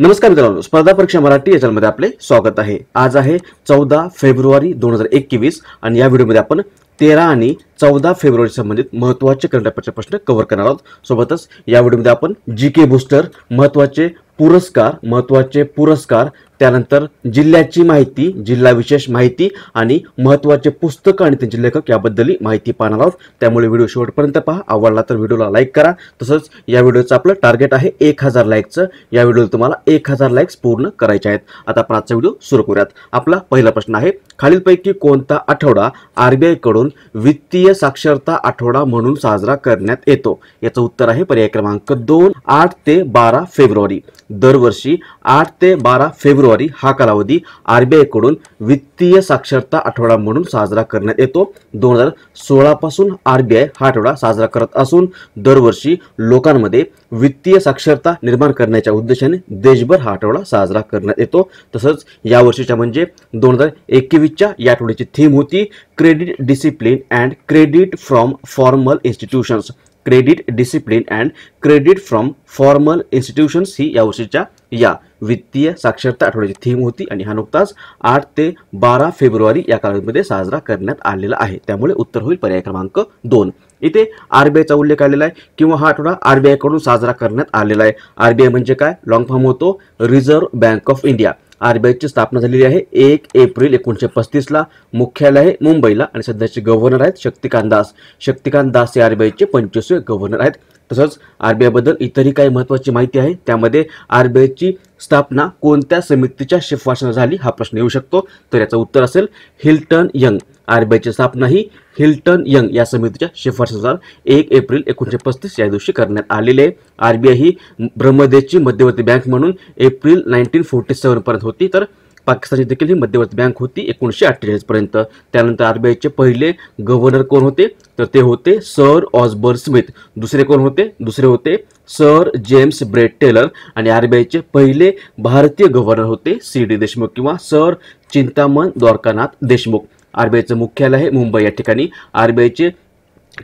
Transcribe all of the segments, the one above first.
नमस्कार मित्रांनो स्पर्धा परीक्षा मराठी या आपले स्वागत आहे आज आहे चौदा फेब्रुवारी दोन हजार एकवीस आणि या व्हिडिओमध्ये आपण तेरा आणि चौदा फेब्रुवारी संबंधित महत्त्वाचे करंट अफेअरचे प्रश्न कव्हर करणार आहोत सोबतच या व्हिडिओमध्ये आपण जी के बूस्टर महत्त्वाचे पुरस्कार महत्त्वाचे पुरस्कार त्यानंतर जिल्ह्याची माहिती जिल्हा विशेष माहिती आणि महत्त्वाचे पुस्तक आणि त्यांचे लेखक याबद्दल माहिती पाहणार आहोत त्यामुळे व्हिडिओ शेवटपर्यंत पहा आवडला तर व्हिडिओला लाईक करा तसंच या व्हिडिओचं आपलं टार्गेट आहे एक हजार लाईकचं या व्हिडिओला तुम्हाला एक हजार लाईक्स पूर्ण करायचे आहेत आता आपण आजचा व्हिडिओ सुरू करूयात आपला पहिला प्रश्न आहे खालीलपैकी कोणता आठवडा कडून वित्तीय साक्षरता आठवडा म्हणून साजरा करण्यात येतो याचं उत्तर आहे पर्याय क्रमांक दोन आठ ते बारा फेब्रुवारी दरवर्षी आठ ते बारा फेब्रुवारी हा कालावधी आयकडून वित्तीय साक्षरता आठवडा म्हणून साजरा करण्यात येतो दोन हजार सोळापासून आय हा आठवडा साजरा करत असून दरवर्षी लोकांमध्ये वित्तीय साक्षरता निर्माण करण्याच्या उद्देशाने देशभर हा आठवडा साजरा करण्यात येतो तसंच यावर्षीच्या म्हणजे दोन हजार एकवीसच्या या आठवड्याची थीम होती credit discipline and credit from formal institutions credit discipline and credit from formal institutions ही यावर्षीच्या या वित्तीय साक्षरता आठवड्याची थीम होती आणि हा नुकताच आठ ते बारा फेब्रुवारी या कालावधीमध्ये साजरा करण्यात आलेला आहे त्यामुळे उत्तर होईल पर्याय क्रमांक दोन इथे आरबीआयचा उल्लेख आलेला आहे किंवा हा आठवडा आरबीआयकडून साजरा करण्यात आलेला आहे आरबीआय म्हणजे काय लॉंग फॉर्म होतो रिझर्व्ह बँक ऑफ इंडिया आरबीआयची स्थापना झालेली आहे एक एप्रिल एकोणीसशे पस्तीसला मुख्यालय आहे मुंबईला आणि सध्याचे गव्हर्नर आहेत शक्तिकांत दास शक्तिकांत दास हे आरबीआयचे पंचवीसवे गव्हर्नर आहेत तसंच आरबीआयबद्दल इतरही काही महत्त्वाची माहिती आहे त्यामध्ये आरबीआयची स्थापना कोणत्या समितीच्या शिफारशीनं झाली हा प्रश्न येऊ शकतो तर याचं उत्तर असेल हिल्टन यंग आरबीआयची स्थापना ही हिल्टन यंग या समितीच्या शिफारशीनुसार एक एप्रिल एकोणीशे पस्तीस या दिवशी करण्यात आलेली आहे आरबीआय ही ब्रह्मदेशची मध्यवर्ती बँक म्हणून एप्रिल नाईन्टीन फोर्टी सेवनपर्यंत होती तर पाकिस्तानची देखील ही मध्यवर्ती बँक होती एकोणीसशे अठ्ठेचाळीसपर्यंत त्यानंतर आरबीआयचे पहिले गव्हर्नर कोण होते तर ते होते सर ऑसबर्न स्मिथ दुसरे कोण होते दुसरे होते सर जेम्स ब्रेड टेलर आणि आरबीआयचे पहिले भारतीय गव्हर्नर होते सी डी देशमुख किंवा सर चिंतामन द्वारकानाथ देशमुख आरबीआयचं मुख्यालय आहे मुंबई या ठिकाणी आरबीआयचे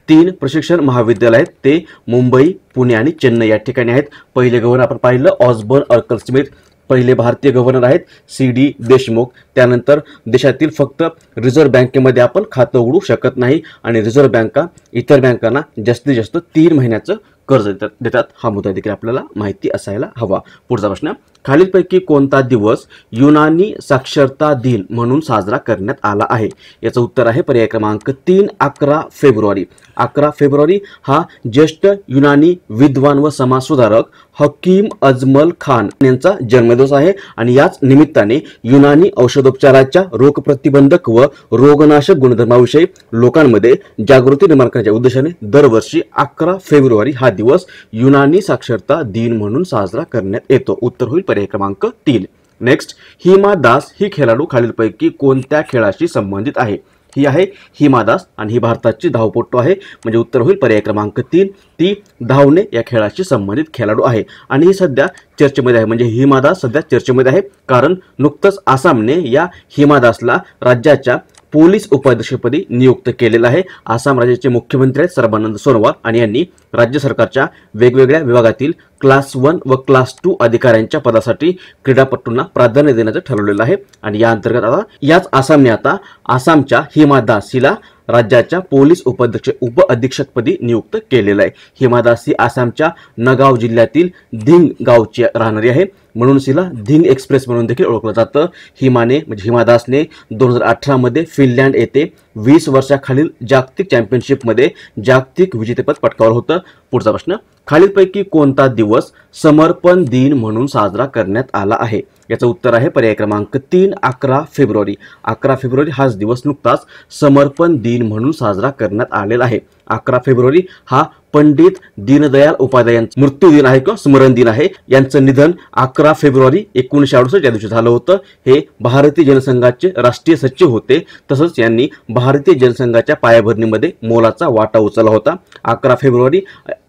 तीन प्रशिक्षण महाविद्यालय आहेत ते मुंबई पुणे आणि चेन्नई या ठिकाणी आहेत पहिले गव्हर्नर आपण पाहिलं ऑस्बर्न अर्कल स्मिथ पहिले भारतीय गव्हर्नर आहेत सी डी देशमुख त्यानंतर देशातील फक्त रिझर्व्ह बँकेमध्ये आपण खातं उघडू शकत नाही आणि रिझर्व्ह बँका इतर बँकांना जास्तीत जास्त तीन महिन्याचं कर्ज देतात देतात हा मुद्दा देखील आपल्याला माहिती असायला हवा पुढचा प्रश्न खालीलपैकी कोणता दिवस युनानी साक्षरता दिन म्हणून साजरा करण्यात आला आहे याचं उत्तर आहे पर्याय क्रमांक तीन अकरा फेब्रुवारी अकरा फेब्रुवारी हा ज्येष्ठ युनानी विद्वान व समाजसुधारक हकीम अजमल खान यांचा जन्मदिवस आहे आणि याच निमित्ताने युनानी औषधोपचाराच्या रोगप्रतिबंधक व रोगनाशक गुणधर्माविषयी लोकांमध्ये जागृती निर्माण करण्याच्या उद्देशाने दरवर्षी अकरा फेब्रुवारी हा दिवस युनानी साक्षरता दिन म्हणून साजरा करण्यात येतो उत्तर होईल पर्याय क्रमांक तीन नेक्स्ट हिमा दास ही खेळाडू खालीलपैकी कोणत्या खेळाशी संबंधित आहे ही आहे हिमा दास आणि ही भारताची धावपट्टू आहे म्हणजे उत्तर होईल पर्याय क्रमांक तीन ती धावणे या खेळाशी संबंधित खेळाडू आहे आणि ही सध्या चर्चेमध्ये आहे म्हणजे हिमा दास सध्या चर्चेमध्ये आहे कारण नुकतंच आसामने या हिमा दासला राज्याच्या पोलीस उपाध्यक्षपदी नियुक्त केलेलं आहे आसाम राज्याचे मुख्यमंत्री आहेत सर्बानंद सोनोवाल आणि यांनी राज्य सरकारच्या वेगवेगळ्या विभागातील क्लास वन व क्लास टू अधिकाऱ्यांच्या पदासाठी क्रीडापटूंना प्राधान्य देण्याचं ठरवलेलं आहे आणि या अंतर्गत आता याच आसामने आता आसामच्या हिमा दास हिला राज्याच्या पोलीस उपाध्यक्ष उप अधीक्षकपदी नियुक्त केलेलं आहे हिमा दास ही आसामच्या नगाव जिल्ह्यातील धिंग गावची राहणारी आहे म्हणून तिला धिंग एक्सप्रेस म्हणून देखील ओळखलं जातं हिमाने म्हणजे हिमादासने दोन हजार अठरामध्ये फिनलँड येथे वीस वर्षाखालील जागतिक चॅम्पियनशिपमध्ये जागतिक विजेतेपद पटकावलं होतं पुढचा प्रश्न खालीलपैकी कोणता दिवस समर्पण दिन म्हणून साजरा करण्यात आला आहे याचं उत्तर आहे पर्याय क्रमांक तीन अकरा फेब्रुवारी अकरा फेब्रुवारी हाच दिवस नुकताच समर्पण दिन म्हणून साजरा करण्यात आलेला आहे अकरा फेब्रुवारी हा पंडित दीनदयाल उपाध्याय यांचा मृत्यू दिन आहे किंवा स्मरण दिन आहे यांचं निधन अकरा फेब्रुवारी एकोणीशे अडुसष्ट या दिवशी झालं होतं हे भारतीय जनसंघाचे राष्ट्रीय सचिव होते तसंच यांनी भारतीय जनसंघाच्या पायाभरणीमध्ये मोलाचा वाटा उचलला होता अकरा फेब्रुवारी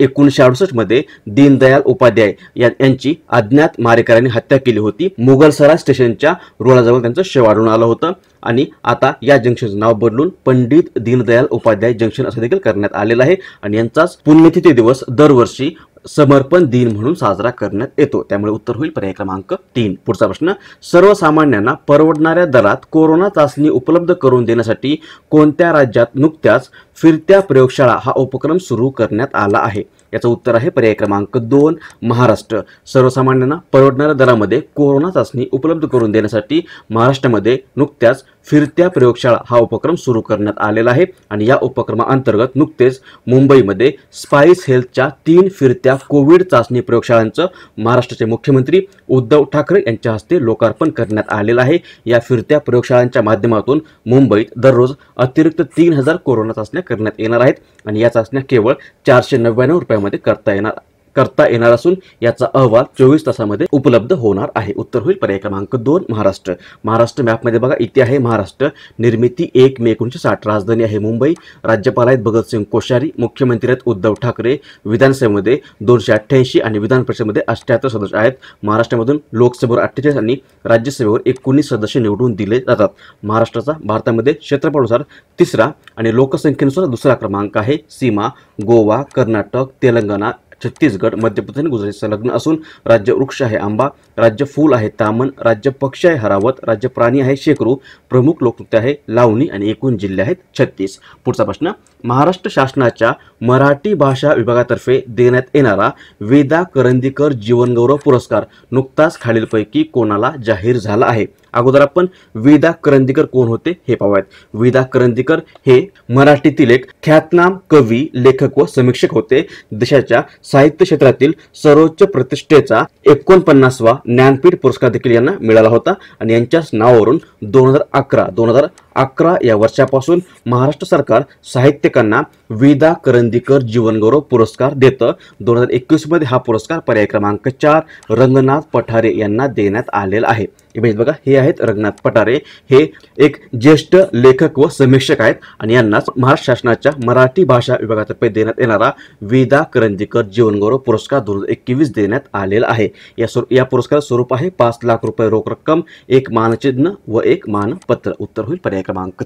अडुसष्ट मध्ये दीनदयाल उपाध्याय यांची अज्ञात मारेकऱ्यांनी हत्या केली होती मुघलसरा स्टेशनच्या रुळाजवळ त्यांचं शेवाडून आलं होतं आणि आता या जंक्शनचं नाव बदलून पंडित दीनदयाल उपाध्याय जंक्शन असं देखील करण्यात आलेलं आहे आणि यांचाच पुण्यतिथी दिवस दरवर्षी समर्पण दिन म्हणून साजरा करण्यात येतो त्यामुळे उत्तर होईल पर्याय क्रमांक तीन पुढचा प्रश्न सर्वसामान्यांना परवडणाऱ्या दरात कोरोना चाचणी उपलब्ध करून देण्यासाठी कोणत्या राज्यात नुकत्याच फिरत्या प्रयोगशाळा हा उपक्रम सुरू करण्यात आला आहे याचं उत्तर आहे पर्याय क्रमांक दोन महाराष्ट्र सर्वसामान्यांना परवडणाऱ्या दरामध्ये कोरोना चाचणी उपलब्ध करून देण्यासाठी महाराष्ट्रामध्ये नुकत्याच फिरत्या प्रयोगशाळा हा उपक्रम सुरू करण्यात आलेला आहे आणि या उपक्रमाअंतर्गत नुकतेच मुंबईमध्ये स्पाइस हेल्थच्या तीन फिरत्या कोविड चाचणी प्रयोगशाळांचं महाराष्ट्राचे मुख्यमंत्री उद्धव ठाकरे यांच्या हस्ते लोकार्पण करण्यात आलेलं आहे या फिरत्या प्रयोगशाळांच्या माध्यमातून मुंबईत दररोज अतिरिक्त तीन हजार कोरोना चाचण्या करण्यात येणार आहेत आणि या चाचण्या केवळ चारशे नव्याण्णव रुपयामध्ये करता येणार करता येणार असून याचा अहवाल चोवीस तासामध्ये उपलब्ध होणार आहे उत्तर होईल पर्याय क्रमांक दोन महाराष्ट्र महाराष्ट्र मॅपमध्ये बघा इथे आहे महाराष्ट्र निर्मिती एक मे एकोणीशे साठ राजधानी आहे मुंबई राज्यपाल आहेत भगतसिंग कोश्यारी मुख्यमंत्री आहेत उद्धव ठाकरे विधानसभेमध्ये दोनशे अठ्ठ्याऐंशी आणि विधान परिषदेमध्ये अठ्ठ्याहत्तर सदस्य आहेत महाराष्ट्रामधून लोकसभेवर अठ्ठेचाळीस आणि राज्यसभेवर एकोणीस सदस्य निवडून दिले जातात महाराष्ट्राचा भारतामध्ये क्षेत्रफळानुसार तिसरा आणि लोकसंख्येनुसार दुसरा क्रमांक आहे सीमा गोवा कर्नाटक तेलंगणा छत्तीसगड मध्यप्रदेश आणि गुजरातचं लग्न असून राज्य वृक्ष आहे आंबा राज्य फूल आहे तामन राज्य पक्ष आहे हरावत राज्य प्राणी आहे शेकरू प्रमुख लोकनृत्य आहे लावणी आणि एकूण जिल्हे आहेत छत्तीस पुढचा प्रश्न महाराष्ट्र शासनाच्या मराठी भाषा विभागातर्फे देण्यात येणारा वेदा करंदीकर जीवनगौरव पुरस्कार नुकताच खालीलपैकी कोणाला जाहीर झाला आहे अगोदर आपण विदा करंदीकर कोण होते हे पाहूयात विदा करंदीकर हे मराठीतील एक ख्यातनाम कवी लेखक व समीक्षक होते देशाच्या साहित्य क्षेत्रातील सर्वोच्च प्रतिष्ठेचा एकोणपन्नासवा ज्ञानपीठ पुरस्कार देखील यांना मिळाला होता आणि यांच्याच नावावरून दोन हजार अकरा दोन हजार अकरा या वर्षापासून महाराष्ट्र सरकार साहित्यिकांना विदा करंदीकर जीवनगौरव पुरस्कार देतं दोन हजार एकवीसमध्ये हा पुरस्कार पर्याय क्रमांक चार रंगनाथ पठारे यांना देण्यात आलेला आहे बघा हे आहेत रंगनाथ पठारे हे एक ज्येष्ठ लेखक व समीक्षक आहेत आणि यांनाच महाराष्ट्र शासनाच्या मराठी भाषा विभागातर्फे देण्यात येणारा विदा करंदीकर जीवनगौरव पुरस्कार दोन हजार एकवीस देण्यात आलेला आहे या स्वरूप या पुरस्कार स्वरूप आहे पाच लाख रुपये रोख रक्कम एक मानचिन्ह व एक मानपत्र उत्तर होईल पर्याय क्रमांक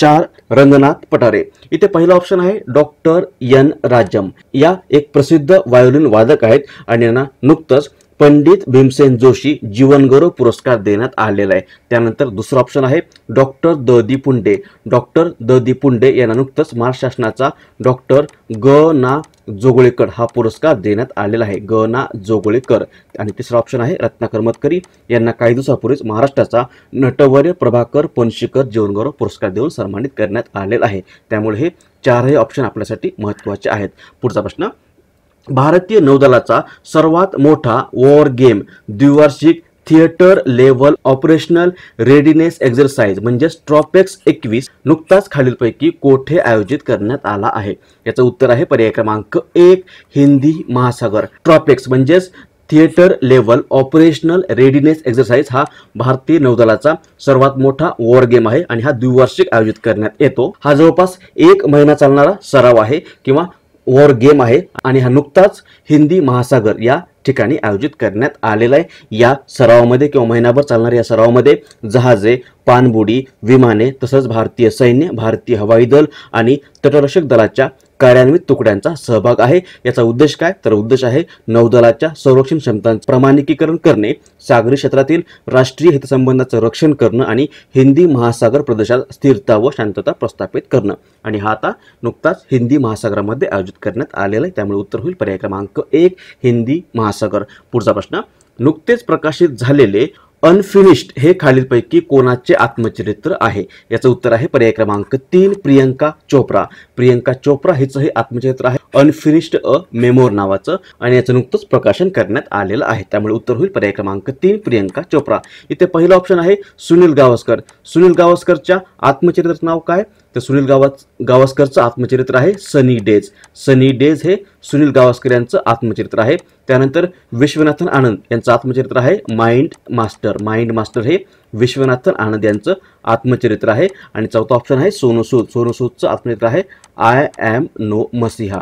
चार रंगनाथ पठारे इथे पहिला ऑप्शन आहे डॉक्टर एन राजम या एक प्रसिद्ध व्हायोलिन वादक आहेत आणि यांना नुकतंच पंडित भीमसेन जोशी जीवनगौरव पुरस्कार देण्यात आलेला आहे त्यानंतर दुसरा ऑप्शन आहे डॉक्टर ददी पुंडे डॉक्टर ददी पुंडे यांना नुकतंच महाराष्ट्र शासनाचा डॉक्टर ग ना जोगळेकर हा पुरस्कार देण्यात आलेला आहे ग ना जोगळेकर आणि तिसरा ऑप्शन आहे रत्नाकर मतकरी यांना काही दिवसापूर्वीच महाराष्ट्राचा नटवर्य प्रभाकर पणशीकर जीवनगौरव पुरस्कार देऊन सन्मानित करण्यात आलेला आहे त्यामुळे हे चारही ऑप्शन आपल्यासाठी महत्त्वाचे आहेत पुढचा प्रश्न भारतीय नौदलाचा सर्वात मोठा वॉर गेम द्विवार्षिक theatre level operational readiness exercise म्हणजेच ट्रॉपेक्स एकवीस नुकताच खालीलपैकी कोठे आयोजित करण्यात आला आहे याचं उत्तर आहे पर्याय क्रमांक एक हिंदी महासागर ट्रॉपेक्स म्हणजेच theatre level operational readiness exercise हा भारतीय नौदलाचा सर्वात मोठा वॉर गेम आहे आणि हा द्विवार्षिक आयोजित करण्यात येतो हा जवळपास एक महिना चालणारा सराव आहे किंवा वॉर गेम आहे आणि हा नुकताच हिंदी महासागर या ठिकाणी आयोजित करण्यात आलेला आहे या सरावामध्ये किंवा महिनाभर चालणाऱ्या या सरावामध्ये जहाजे पाणबुडी विमाने तसंच भारतीय सैन्य भारतीय हवाई दल आणि तटरक्षक दलाच्या कार्यान्वित तुकड्यांचा सहभाग आहे याचा उद्देश काय तर उद्देश आहे नौदलाच्या संरक्षण क्षमतांचे प्रमाणिकीकरण करणे सागरी क्षेत्रातील राष्ट्रीय हितसंबंधाचं रक्षण करणं आणि हिंदी महासागर प्रदेशात स्थिरता व शांतता प्रस्थापित करणं आणि हा आता नुकताच हिंदी महासागरामध्ये आयोजित करण्यात आलेला आहे त्यामुळे उत्तर होईल पर्याय क्रमांक एक हिंदी महासागर पुढचा प्रश्न नुकतेच प्रकाशित झालेले अनफिनिश्ड हे खालीलपैकी कोणाचे आत्मचरित्र आहे याचं उत्तर आहे पर्याय क्रमांक तीन प्रियंका चोप्रा प्रियंका चोप्रा हिचं हे आत्मचरित्र आहे अनफिनिश्ड अ मेमोर नावाचं आणि याचं नुकतंच प्रकाशन करण्यात आलेलं आहे त्यामुळे उत्तर होईल पर्याय क्रमांक तीन प्रियंका चोप्रा इथे पहिलं ऑप्शन आहे सुनील गावस्कर सुनील गावस्करच्या आत्मचरित्राचं नाव काय तर सुनील गावा गावस्करचं आत्मचरित्र आहे सनी डेज सनी डेज हे सुनील गावस्कर यांचं आत्मचरित्र आहे त्यानंतर विश्वनाथन आनंद यांचं आत्मचरित्र आहे माइंड मास्टर माइंड मास्टर हे विश्वनाथन आनंद यांचं आत्मचरित्र आहे आणि चौथा ऑप्शन आहे सोनूसूद सोनोसूदचं आत्मचरित्र आहे I am no Masih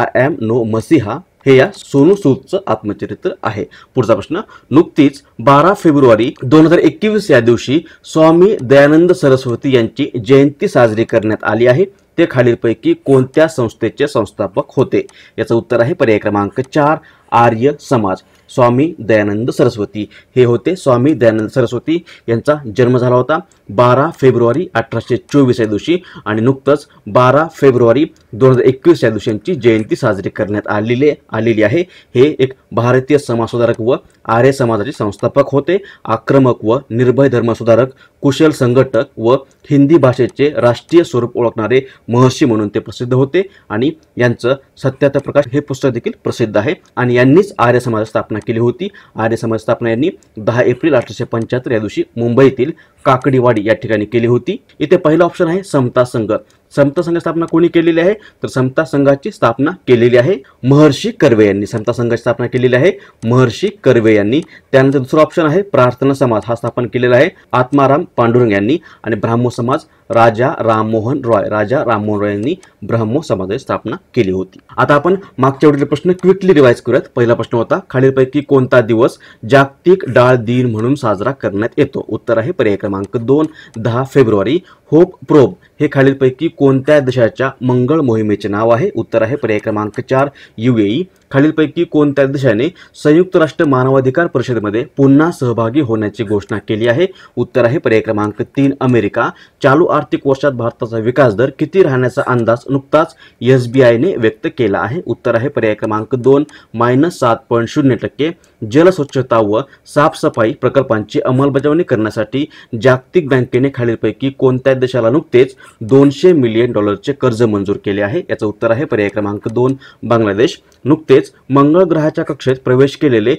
I am no Masih हे या सोनू सूदचं आत्मचरित्र आहे पुढचा प्रश्न नुकतीच बारा फेब्रुवारी दोन हजार एकवीस या दिवशी स्वामी दयानंद सरस्वती यांची जयंती साजरी करण्यात आली आहे ते खालीलपैकी कोणत्या संस्थेचे संस्थापक होते याचं उत्तर आहे पर्याय क्रमांक चार आर्य समाज स्वामी दयानंद सरस्वती हे होते स्वामी दयानंद सरस्वती यांचा जन्म झाला होता बारा फेब्रुवारी अठराशे चोवीस या दिवशी आणि नुकतंच बारा फेब्रुवारी दोन हजार एकवीस या दिवशी यांची जयंती साजरी करण्यात आलेली आलेली आहे हे एक भारतीय समाजसुधारक व आर्य समाजाचे संस्थापक होते आक्रमक व निर्भय धर्मसुधारक कुशल संघटक व हिंदी भाषेचे राष्ट्रीय स्वरूप ओळखणारे महर्षी म्हणून ते प्रसिद्ध होते आणि यांचं सत्यात प्रकाश हे पुस्तक देखील प्रसिद्ध आहे आणि यांनीच आर्य समाज स्थापना केली होती आर्य समाज स्थापना यांनी दहा एप्रिल अठराशे पंच्याहत्तर या दिवशी मुंबईतील काकडीवाडी या ठिकाणी केली होती इथे पहिला ऑप्शन आहे समता संघ समता संघ स्थापना कोणी केलेली आहे तर समता संघाची स्थापना केलेली आहे महर्षी कर्वे यांनी समता संघाची स्थापना केलेली आहे महर्षी कर्वे यांनी त्यानंतर दुसरा ऑप्शन आहे प्रार्थना समाज हा स्थापन केलेला आहे आत्माराम पांडुरंग यांनी आणि ब्राह्मो समाज राजा राममोहन रॉय राजा राममोहन रॉय यांनी ब्राह्मो समाजाची स्थापना केली होती आता आपण मागच्या वेळेला प्रश्न क्विकली रिवाईज करूयात पहिला प्रश्न होता खालीलपैकी कोणता दिवस जागतिक डाळ दिन म्हणून साजरा करण्यात येतो उत्तर आहे पर्याय क्रमांक दोन दहा फेब्रुवारी होप प्रोब हे खालीलपैकी कोणत्या देशाच्या मंगळ मोहिमेचे नाव आहे उत्तर आहे पर्याय क्रमांक चार युएई खालीलपैकी कोणत्या देशाने संयुक्त राष्ट्र मानवाधिकार परिषदेमध्ये पुन्हा सहभागी होण्याची घोषणा केली आहे उत्तर आहे पर्याय क्रमांक तीन अमेरिका चालू आर्थिक वर्षात भारताचा विकास दर किती राहण्याचा अंदाज नुकताच एसबीआयने व्यक्त केला आहे उत्तर आहे पर्याय क्रमांक दोन मायनस सात पॉईंट शून्य टक्के जलस्वच्छता व साफसफाई प्रकल्पांची अंमलबजावणी करण्यासाठी जागतिक बँकेने खालीलपैकी कोणत्या देशाला नुकतेच दोनशे मिलियन डॉलरचे कर्ज मंजूर केले आहे याचं उत्तर आहे पर्याय क्रमांक दोन बांगलादेश नुकतेच म्हणजेच मंगळ ग्रहाच्या कक्षेत प्रवेश केलेले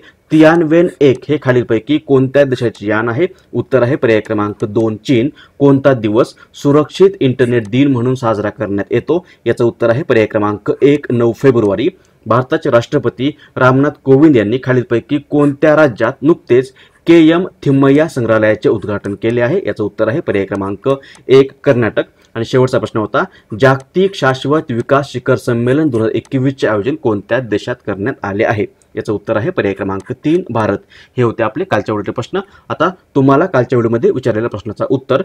वेन एक हे खालीलपैकी कोणत्या देशाचे यान आहे उत्तर आहे पर्याय क्रमांक दोन चीन कोणता दिवस सुरक्षित इंटरनेट दिन म्हणून साजरा करण्यात येतो याचं उत्तर आहे पर्याय क्रमांक एक नऊ फेब्रुवारी भारताचे राष्ट्रपती रामनाथ कोविंद यांनी खालीलपैकी कोणत्या राज्यात नुकतेच के एम थिम्मय्या संग्रहालयाचे उद्घाटन केले आहे याचं उत्तर आहे पर्याय क्रमांक एक कर्नाटक आणि शेवटचा प्रश्न होता जागतिक शाश्वत विकास शिखर संमेलन दोन हजार एकवीसचे आयोजन कोणत्या देशात करण्यात आले आहे याचं उत्तर आहे पर्याय क्रमांक तीन भारत हे होते आपले कालच्या वेळेचे प्रश्न आता तुम्हाला कालच्या वेळेमध्ये विचारलेल्या प्रश्नाचा उत्तर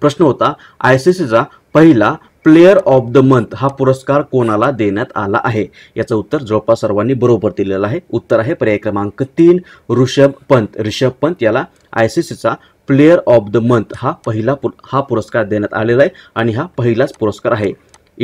प्रश्न होता आय सी सीचा पहिला प्लेअर ऑफ द मंथ हा पुरस्कार कोणाला देण्यात आला आहे याचं उत्तर जवळपास सर्वांनी बरोबर दिलेलं आहे उत्तर आहे पर्याय क्रमांक तीन ऋषभ पंत ऋषभ पंत याला आय सी सीचा प्लेअर ऑफ द मंथ हा पहिला पुर हा पुरस्कार देण्यात आलेला आहे आणि हा पहिलाच पुरस्कार आहे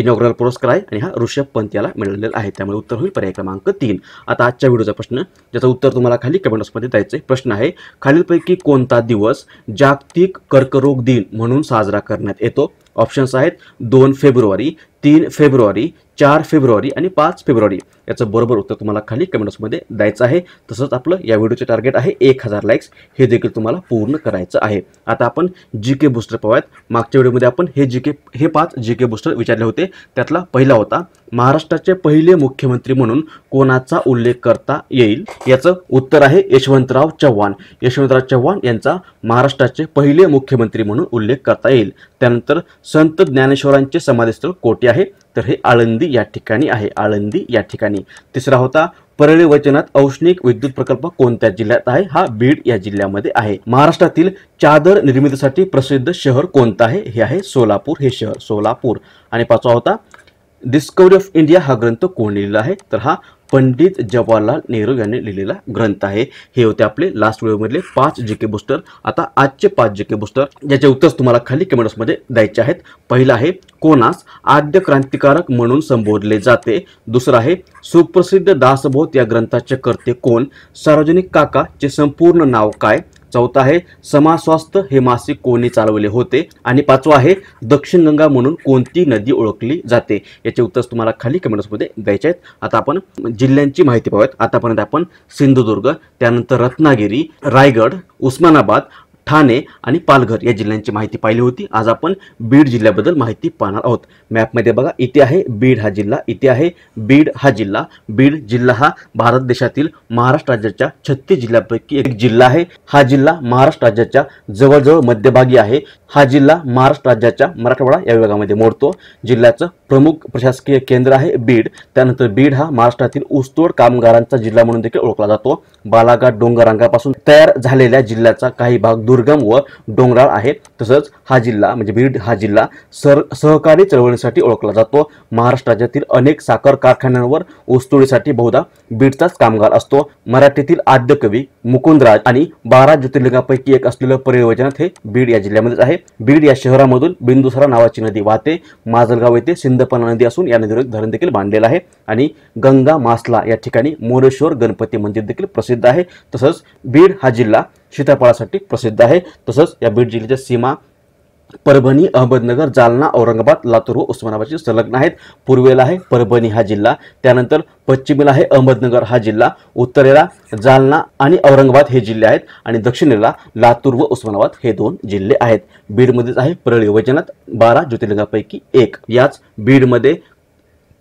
इनॉग्रल पुरस्कार आहे आणि हा ऋषभ पंत याला मिळालेला आहे त्यामुळे उत्तर होईल पर्याय क्रमांक तीन आता आजच्या व्हिडिओचा प्रश्न ज्याचं उत्तर तुम्हाला खाली कमेंट बॉक्समध्ये द्यायचं प्रश्न आहे खालीलपैकी कोणता दिवस जागतिक कर्करोग दिन म्हणून साजरा करण्यात येतो ऑप्शन्स आहेत दोन फेब्रुवारी तीन फेब्रुवारी चार फेब्रुवारी आणि पाच फेब्रुवारी याचं बरोबर उत्तर तुम्हाला खाली कमेंट्समध्ये द्यायचं आहे तसंच आपलं या व्हिडिओचे टार्गेट आहे एक हजार लाईक्स हे देखील तुम्हाला पूर्ण करायचं आहे आता आपण जी के बुस्टर पाहूयात मागच्या व्हिडिओमध्ये आपण हे जी के हे पाच जी के बुस्टर विचारले होते त्यातला पहिला होता महाराष्ट्राचे पहिले मुख्यमंत्री म्हणून कोणाचा उल्लेख करता येईल याचं उत्तर आहे यशवंतराव चव्हाण यशवंतराव चव्हाण यांचा महाराष्ट्राचे पहिले मुख्यमंत्री म्हणून उल्लेख करता येईल त्यानंतर संत ज्ञानेश्वरांचे समाधीस्थळ कोठे आहे तर हे आळंदी या ठिकाणी आहे आळंदी या ठिकाणी तिसरा होता परळी वचनात औष्णिक विद्युत प्रकल्प कोणत्या जिल्ह्यात आहे हा बीड या जिल्ह्यामध्ये आहे महाराष्ट्रातील चादर निर्मितीसाठी प्रसिद्ध शहर कोणतं आहे हे आहे सोलापूर हे शहर सोलापूर आणि पाचवा होता डिस्कवरी ऑफ इंडिया हा ग्रंथ कोण लिहिला आहे तर हा पंडित जवाहरलाल नेहरू यांनी लिहिलेला ग्रंथ आहे हे होते आपले लास्ट व्हिडिओमधले पाच जे के बुस्टर आता आजचे पाच जे के बुस्टर ज्याचे उत्तर तुम्हाला खाली कमेंट्समध्ये द्यायचे आहेत पहिला आहे कोणास आद्य क्रांतिकारक म्हणून संबोधले जाते दुसरा आहे सुप्रसिद्ध दासबोध या ग्रंथाचे कर्ते कोण सार्वजनिक काकाचे संपूर्ण नाव काय चौथा आहे समास्वास्थ हे मासिक कोणी चालवले होते आणि पाचवा आहे दक्षिण गंगा म्हणून कोणती नदी ओळखली जाते याचे उत्तर तुम्हाला खाली कमेंट्समध्ये द्यायचे आहेत आता आपण जिल्ह्यांची माहिती पाहूयात आतापर्यंत आपण सिंधुदुर्ग त्यानंतर रत्नागिरी रायगड उस्मानाबाद ठाणे आणि पालघर या जिल्ह्यांची माहिती पाहिली होती आज आपण बीड जिल्ह्याबद्दल माहिती पाहणार आहोत मॅपमध्ये बघा इथे आहे बीड हा जिल्हा इथे आहे बीड हा जिल्हा बीड जिल्हा हा भारत देशातील महाराष्ट्र राज्याच्या छत्तीस जिल्ह्यापैकी एक जिल्हा आहे हा जिल्हा महाराष्ट्र राज्याच्या जवळजवळ मध्यभागी आहे हा जिल्हा महाराष्ट्र राज्याच्या मराठवाडा या विभागामध्ये मोडतो जिल्ह्याचं प्रमुख प्रशासकीय केंद्र आहे बीड त्यानंतर बीड हा महाराष्ट्रातील ऊसतोड कामगारांचा जिल्हा म्हणून देखील ओळखला जातो बालाघाट डोंगरांगापासून तयार झालेल्या जिल्ह्याचा काही भाग दूर दुर्गम व डोंगराळ आहे तसंच हा जिल्हा म्हणजे बीड हा जिल्हा सर सहकारी चळवळीसाठी ओळखला जातो महाराष्ट्र राज्यातील अनेक साखर कारखान्यांवर ऊसतोडीसाठी बहुधा बीडचाच कामगार असतो मराठीतील आद्य कवी मुकुंदराज आणि बारा ज्योतिर्लिंगापैकी एक असलेलं परियोजनात हे बीड या जिल्ह्यामध्येच आहे बीड या शहरामधून बिंदुसरा नावाची नदी वाहते माजलगाव येथे सिंधपना नदी असून या नदीवर धरण देखील बांधलेलं आहे आणि गंगा मासला या ठिकाणी मोरेश्वर गणपती मंदिर देखील प्रसिद्ध आहे तसंच बीड हा जिल्हा सीताफळासाठी प्रसिद्ध आहे तसंच या बीड जिल्ह्याच्या सीमा परभणी अहमदनगर जालना औरंगाबाद लातूर व उस्मानाबादशी संलग्न आहेत पूर्वेला आहे परभणी हा जिल्हा त्यानंतर पश्चिमेला आहे अहमदनगर हा जिल्हा उत्तरेला जालना आणि औरंगाबाद हे जिल्हे आहेत आणि दक्षिणेला लातूर व उस्मानाबाद हे दोन जिल्हे आहेत बीडमध्येच आहे परळी वैजनाथ बारा ज्योतिर्लिंगापैकी एक याच बीडमध्ये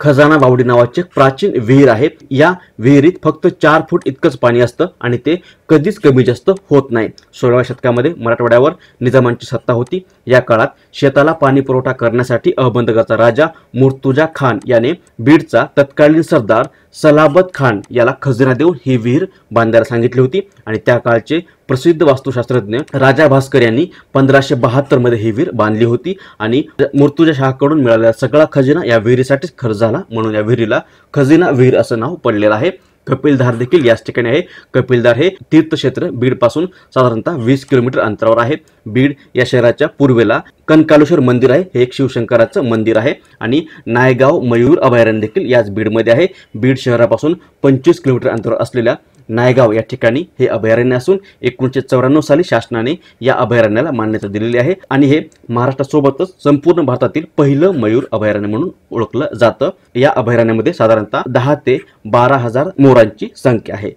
खजाना बावडी नावाचे प्राचीन विहीर आहे या विहिरीत फक्त चार फूट इतकंच पाणी असतं आणि ते कधीच कमी जास्त होत नाही सोळाव्या शतकामध्ये मराठवाड्यावर निजामांची सत्ता होती या काळात शेताला पाणी पुरवठा करण्यासाठी अहबंदगाचा राजा मुर्तुजा खान याने बीडचा तत्कालीन सरदार सलाबत खान याला खजिना देऊन ही विहीर बांधायला सांगितली होती आणि त्या काळचे प्रसिद्ध वास्तुशास्त्रज्ञ राजा भास्कर यांनी पंधराशे मध्ये ही विहीर बांधली होती आणि मृत्यूच्या शाहकडून मिळालेला सगळा खजिना या विहिरीसाठीच खर्च झाला म्हणून या विहिरीला खजिना विहीर असं नाव पडलेलं आहे कपिलधार देखील याच ठिकाणी आहे कपिलधार हे तीर्थक्षेत्र बीडपासून साधारणतः वीस किलोमीटर अंतरावर आहे बीड या शहराच्या पूर्वेला कनकालेश्वर मंदिर आहे हे एक शिवशंकराचं मंदिर आहे आणि नायगाव मयूर अभयारण्य देखील याच बीडमध्ये आहे बीड शहरापासून पंचवीस किलोमीटर अंतरावर असलेल्या नायगाव या ठिकाणी हे अभयारण्य असून एकोणीसशे चौऱ्याण्णव साली शासनाने या अभयारण्याला मान्यता दिलेली आहे आणि हे महाराष्ट्रासोबतच संपूर्ण भारतातील पहिलं मयूर अभयारण्य म्हणून ओळखलं जातं या अभयारण्यामध्ये साधारणतः दहा ते बारा हजार मोरांची संख्या आहे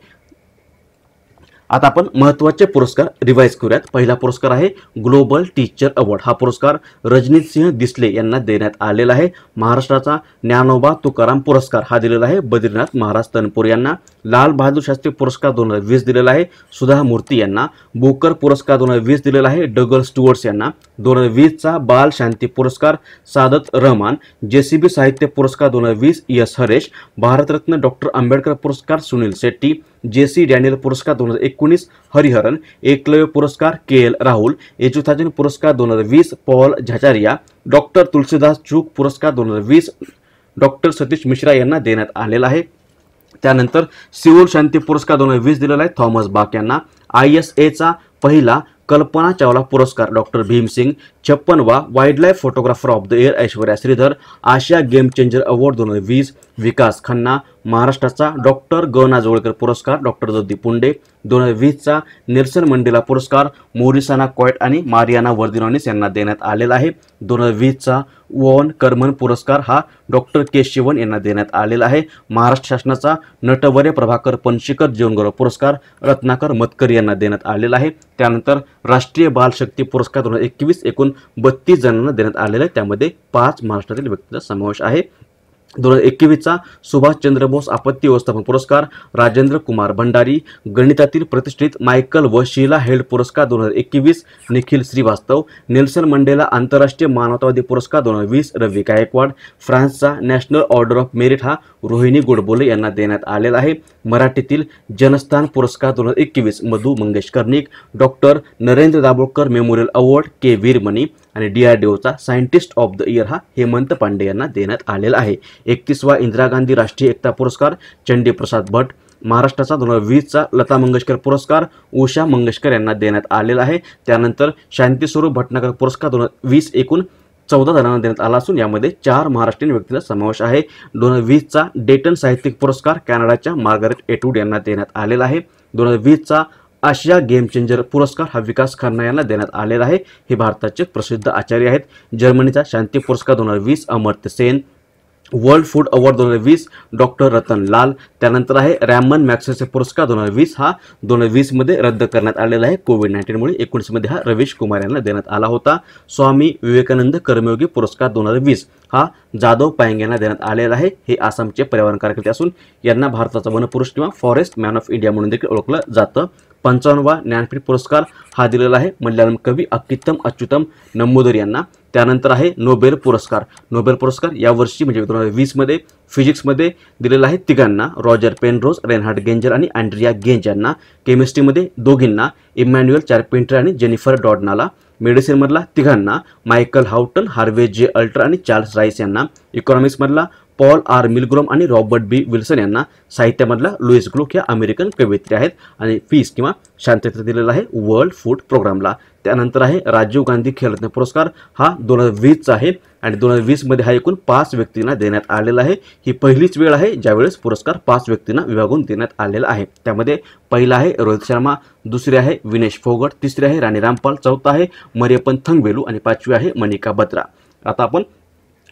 आता आपण महत्त्वाचे पुरस्कार रिवाईज करूयात पहिला पुरस्कार आहे ग्लोबल टीचर अवॉर्ड हा पुरस्कार रजनीत सिंह दिसले यांना देण्यात आलेला आहे महाराष्ट्राचा ज्ञानोबा तुकाराम पुरस्कार हा दिलेला आहे बद्रीनाथ महाराज तनपूर यांना लाल बहादूर शास्त्री पुरस्कार दोन हजार वीस दिलेला आहे सुधा मूर्ती यांना बोकर पुरस्कार दोन हजार वीस दिलेला आहे डगल स्टुअर्ट्स यांना दोन हजार वीसचा बाल शांती पुरस्कार सादत रहमान जेसीबी साहित्य पुरस्कार दोन हजार वीस यस हरेश भारतरत्न डॉक्टर आंबेडकर पुरस्कार सुनील शेट्टी जे सी डॅनियल पुरस्कार दोन हजार एकोणीस हरिहरन एकलव्य पुरस्कार के एल राहुल एजुथाजन पुरस्कार दोन हजार वीस पॉल झाचारिया डॉक्टर तुलसीदास चूक पुरस्कार दोन हजार वीस डॉक्टर सतीश मिश्रा यांना देण्यात आलेला आहे त्यानंतर सिओल शांती पुरस्कार दोन हजार वीस दिलेला आहे थॉमस बाक यांना आय एस एचा पहिला कल्पना चावला पुरस्कार डॉक्टर भीमसिंग छप्पनवा wild life photographer of the year Aishwarya Sridhar आशिया गेम चेंजर अवॉर्ड दोन हजार वीस विकास खन्ना महाराष्ट्राचा डॉक्टर ग जवळकर पुरस्कार डॉक्टर जद्दी पुंडे दोन हजार वीसचा निरसन मंडेला पुरस्कार मोरिसाना कॉयट आणि मारियाना वर्दिनॉनिस यांना देण्यात आलेला आहे दोन हजार वीसचा वॉन कर्मन पुरस्कार हा डॉक्टर के शिवन यांना देण्यात आलेला आहे महाराष्ट्र शासनाचा नटवर्य प्रभाकर पणशीकर जीवनगौरव पुरस्कार रत्नाकर मतकर यांना देण्यात आलेला आहे त्यानंतर राष्ट्रीय बालशक्ती पुरस्कार दोन हजार एकवीस एकूण बत्तीस जणांना देण्यात आलेला आहे त्यामध्ये पाच महाराष्ट्रातील व्यक्तींचा समावेश आहे दोन हजार एकवीसचा सुभाषचंद्र बोस आपत्ती व्यवस्थापन पुरस्कार राजेंद्र कुमार भंडारी गणितातील प्रतिष्ठित मायकल व शीला हेल्ड पुरस्कार दोन हजार एकवीस निखिल श्रीवास्तव नेल्सन मंडेला आंतरराष्ट्रीय मानवतावादी पुरस्कार दोन हजार वीस रवी गायकवाड फ्रान्सचा नॅशनल ऑर्डर ऑफ मेरिट हा रोहिणी गोडबोले यांना देण्यात आलेला आहे मराठीतील जनस्थान पुरस्कार दोन हजार एकवीस Madhu Karnik doctor Narendra Dabholkar memorial award K Veeramani आणि डी आर डी ओचा सायंटिस्ट ऑफ द इयर हा हेमंत पांडे यांना देण्यात आलेला आहे एकतीसवा इंदिरा गांधी राष्ट्रीय एकता पुरस्कार चंडी प्रसाद भट महाराष्ट्राचा दोन हजार वीसचा लता मंगेशकर पुरस्कार उषा मंगेशकर यांना देण्यात आलेला आहे त्यानंतर शांतीस्वरूप भटनागर पुरस्कार दोन हजार वीस एकूण चौदा जणांना देण्यात आला असून यामध्ये चार महाराष्ट्रीयन व्यक्तींचा समावेश आहे दोन हजार वीसचा डेटन साहित्यिक पुरस्कार कॅनडाच्या मार्गरेट एटवूड यांना देण्यात आलेला आहे दोन हजार वीसचा आशिया गेम चेंजर पुरस्कार हा विकास खन्ना यांना देण्यात आलेला आहे हे भारताचे प्रसिद्ध आचार्य आहेत जर्मनीचा शांती पुरस्कार दोन हजार वीस Amartya Sen world food award दोन हजार वीस डॉक्टर रतन लाल त्यानंतर आहे रॅमन मॅक्सेचे पुरस्कार दोन हजार वीस हा दोन हजार वीसमध्ये रद्द करण्यात आलेला आहे कोविड नाईन्टीनमुळे एकोणीसमध्ये हा रवीश कुमार यांना देण्यात आला होता स्वामी विवेकानंद कर्मयोगी पुरस्कार दोन हजार वीस हा जाधव पायंग यांना देण्यात आलेला आहे हे आसामचे पर्यावरण कार्यकर्ते असून यांना भारताचा वनपुरुष किंवा फॉरेस्ट मॅन ऑफ इंडिया म्हणून देखील ओळखलं जातं पंचावन्नवा ज्ञानपीठ पुरस्कार हा दिलेला आहे मल्याळम कवी अक्कित्तम अच्युतम नंबोदर यांना त्यानंतर आहे नोबेल पुरस्कार नोबेल पुरस्कार यावर्षी म्हणजे दोन हजार वीसमध्ये फिजिक्समध्ये दिलेला आहे तिघांना रॉजर पेनरोज रेनहार्ड गेंजर आणि अँड्रिया गेंज यांना केमिस्ट्रीमध्ये दोघींना इमॅन्युएल चार्पेंटर आणि जेनिफर डॉडनाला मेडिसिनमधला तिघांना Michael Houghton Harvey J Alter आणि चार्ल्स राईस यांना इकॉनॉमिक्समधला पॉल आर मिलग्रोम आणि रॉबर्ट बी विल्सन यांना साहित्यामधला लुईस ग्लुक या अमेरिकन कवित्री आहेत आणि फीस किंवा शांतता दिलेला आहे वर्ल्ड फूड प्रोग्रामला त्यानंतर आहे राजीव गांधी खेलरत्न पुरस्कार हा दोन हजार वीसचा आहे आणि दोन हजार वीसमध्ये हा एकूण पाच व्यक्तींना देण्यात आलेला आहे ही पहिलीच वेळ आहे ज्यावेळेस पुरस्कार पाच व्यक्तींना विभागून देण्यात आलेला आहे त्यामध्ये पहिला आहे रोहित शर्मा दुसरी आहे विनेश फोगट तिसरी आहे राणी रामपाल चौथा आहे मरियपन थंगवेलू आणि पाचवी आहे मनिका बत्रा आता आपण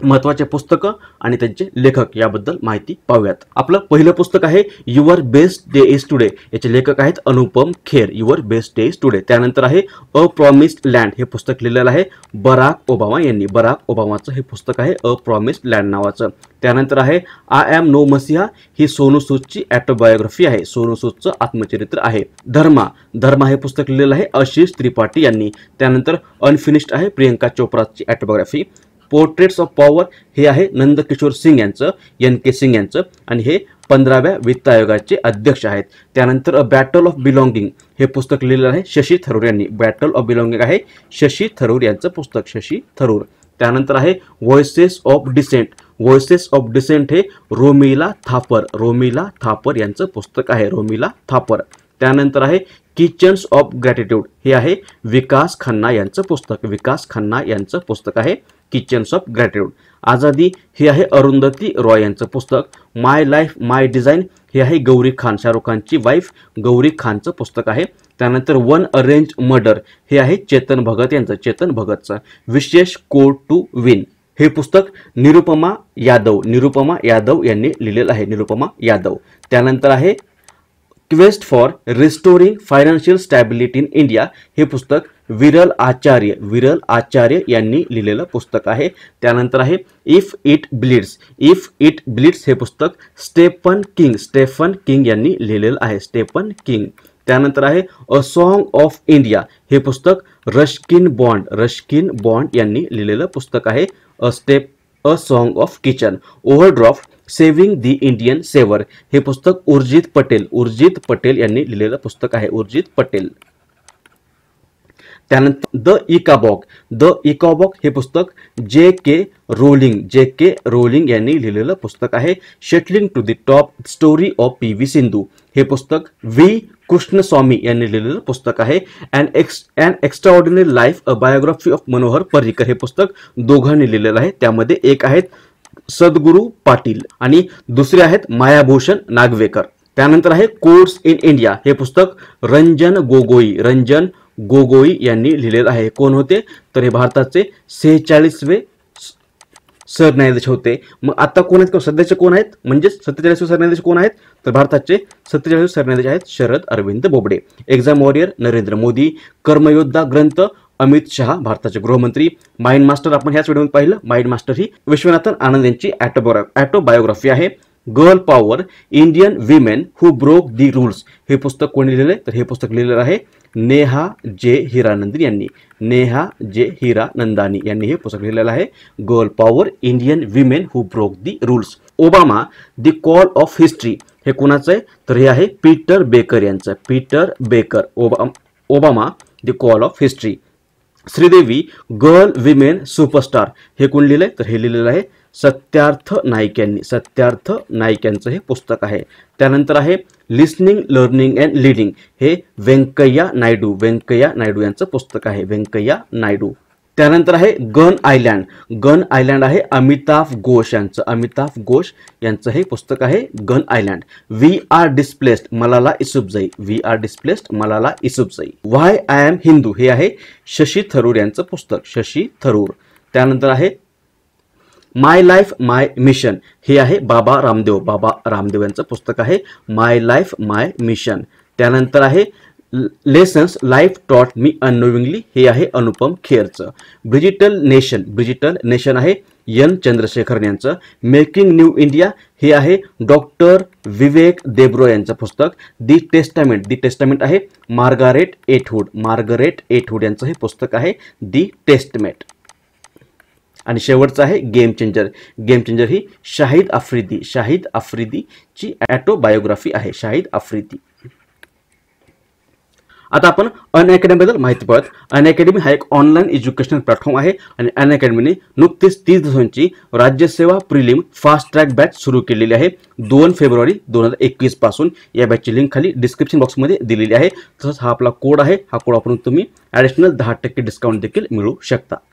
महत्वाचे पुस्तक आणि त्यांचे लेखक याबद्दल माहिती पाहूयात आपलं पहिलं पुस्तक आहे your best day is today याचे लेखक आहेत Anupam Kher your best day is today त्यानंतर आहे अ प्रॉमिस्ड लँड हे पुस्तक लिहिलेलं आहे बराक ओबामा यांनी बराक ओबामाचं हे पुस्तक आहे अ प्रॉमिस्ड लँड नावाचं त्यानंतर आहे आय एम नो मसिहा ही सोनू सूदची ॲटोबायोग्राफी आहे सोनू सूदचं आत्मचरित्र आहे धर्मा धर्मा हे पुस्तक लिहिलेलं आहे आशिष त्रिपाठी यांनी त्यानंतर अनफिनिश्ड आहे प्रियंका चोप्राची ऍटोबायोग्राफी पोर्ट्रेट्स ऑफ पॉवर हे आहे नंदकिशोर सिंग यांचं एन के सिंग यांचं आणि हे पंधराव्या वित्त आयोगाचे अध्यक्ष आहेत त्यानंतर अ बॅटल ऑफ बिलॉंगिंग हे पुस्तक लिहिलेलं आहे शशी थरूर यांनी बॅटल ऑफ बिलॉंगिंग आहे शशी थरूर यांचं पुस्तक शशी थरूर त्यानंतर आहे voices of dissent voices of dissent हे रोमिला थापर रोमिला थापर यांचं पुस्तक आहे रोमिला थापर त्यानंतर आहे किचन्स ऑफ ग्रॅटिट्यूड हे आहे विकास खन्ना यांचं पुस्तक विकास खन्ना यांचं पुस्तक आहे किचन्स ऑफ ग्रॅटिट्यूड आझादी हे आहे अरुंधती रॉय यांचं पुस्तक माय लाईफ माय डिझाईन हे आहे गौरी खान शाहरुख खानची वाईफ गौरी खानचं पुस्तक आहे त्यानंतर वन अरेंज मर्डर हे आहे चेतन भगत यांचं चेतन भगतचं विशेष कोड टू विन हे पुस्तक निरुपमा यादव निरुपमा यादव यांनी लिहिलेलं आहे निरुपमा यादव त्यानंतर आहे quest for restoring financial stability in India हे पुस्तक विरल आचार्य विरल आचार्य यांनी लिहिलेलं पुस्तक आहे त्यानंतर आहे if it bleeds if it bleeds हे पुस्तक स्टेफन किंग स्टेफन किंग यांनी लिहिलेलं आहे स्टेफन किंग त्यानंतर आहे अ सॉन्ग ऑफ इंडिया हे पुस्तक रश्किन बॉन्ड रश्किन बॉन्ड यांनी लिहिलेलं पुस्तक आहे a step a song of kitchen overdraft saving the Indian saver हे पुस्तक उर्जित पटेल उर्जित पटेल यांनी लिहिलेलं पुस्तक आहे उर्जित पटेल त्यानंतर द इकाबॉक द इकाबॉक हे पुस्तक जे के रोलिंग जे के रोलिंग यांनी लिहिलेलं पुस्तक आहे shuttling to the top story of P V Sindhu हे पुस्तक व्ही कृष्णस्वामी यांनी लिहिलेलं पुस्तक आहे and ex and extraordinary life a biography of Manohar Parrikar हे पुस्तक दोघांनी लिहिलेलं आहे त्यामध्ये एक आहेत सद्गुरू पाटील आणि दुसरे आहेत मायाभूषण नागवेकर त्यानंतर आहे कोर्स इन इंडिया हे पुस्तक रंजन गोगोई रंजन गोगोई यांनी लिहिलेलं आहे कोण होते तर हे भारताचे सेहेचाळीसवे सरन्यायाधीश होते मग आता कोण आहेत सध्याचे कोण आहेत म्हणजे सत्तेचाळीसवे सरन्यायाधीश कोण आहेत तर भारताचे सत्तेचाळीसवे सरन्यायाधीश आहेत शरद अरविंद बोबडे एक्झाम वॉरियर नरेंद्र मोदी कर्मयोद्धा ग्रंथ अमित शहा भारताचे गृहमंत्री माइंड मास्टर आपण ह्याच व्हिडिओमध्ये पाहिलं माइंड मास्टर ही विश्वनाथन आनंद यांची ॲटोबॉ ॲटोबायोग्राफी आहे girl power Indian women who broke the rules हे पुस्तक कोणी लिहिलं तर हे पुस्तक लिहिलेलं आहे नेहा जे हिरानंदी यांनी नेहा जे हिरानंदानी यांनी हे पुस्तक लिहिलेलं आहे girl power Indian women who broke the rules Obama the call of history हे कोणाचं आहे तर हे आहे पीटर बेकर यांचं पीटर बेकर ओबा Obama the call of history Sridevi girl women superstar हे कोण लिहिलं आहे तर हे लिहिलेलं आहे सत्यार्थ नाईक यांनी सत्यार्थ नाईक यांचं हे पुस्तक आहे त्यानंतर आहे लिस्निंग लर्निंग अँड लिडिंग हे व्यंकय्या नायडू व्यंकय्या नायडू यांचं पुस्तक आहे व्यंकय्या नायडू त्यानंतर आहे गन आयलँड गन आयलँड आहे अमिताभ घोष यांचं अमिताभ घोष यांचं हे पुस्तक आहे gun island we are displaced Malala जाई वी आर डिस्प्लेस्ड मलाला जाई वाय आय एम हिंदू हे आहे शशी थरूर यांचं पुस्तक शशी थरूर त्यानंतर आहे माय लाईफ माय मिशन हे आहे बाबा रामदेव बाबा रामदेव यांचं पुस्तक आहे माय लाईफ माय मिशन त्यानंतर आहे lessons life taught me unknowingly हे आहे अनुपम खेरचं ब्रिजिटल नेशन ब्रिजिटल नेशन आहे एन चंद्रशेखर यांचं मेकिंग न्यू इंडिया हे आहे डॉक्टर विवेक देब्रो यांचं पुस्तक दी टेस्टामेंट दी टेस्टामेंट आहे मार्गारेट एटहूड मार्गरेट एटहूड यांचं हे पुस्तक आहे दी टेस्टमेट आणि शेवटचं आहे गेम चेंजर गेम चेंजर ही शाहिद आफ्रिदी शाहिद आफ्रिदीची ॲटोबायोग्राफी आहे शाहिद आफ्रिदी आता आपण अन माहिती पाहत अन अकॅडमी हा एक ऑनलाईन एज्युकेशनल प्लॅटफॉर्म आहे आणि अन अकॅडमीने नुकतीच तीस दिवसांची राज्यसेवा प्रिलिम फास्ट ट्रॅक बॅच सुरू केलेली आहे दोन फेब्रुवारी दोन हजार एकवीस पासून या बॅचची लिंक खाली डिस्क्रिप्शन बॉक्समध्ये दिलेली आहे तसंच हा आपला कोड आहे हा कोड वापरून तुम्ही ॲडिशनल दहा टक्के डिस्काउंट देखील मिळू शकता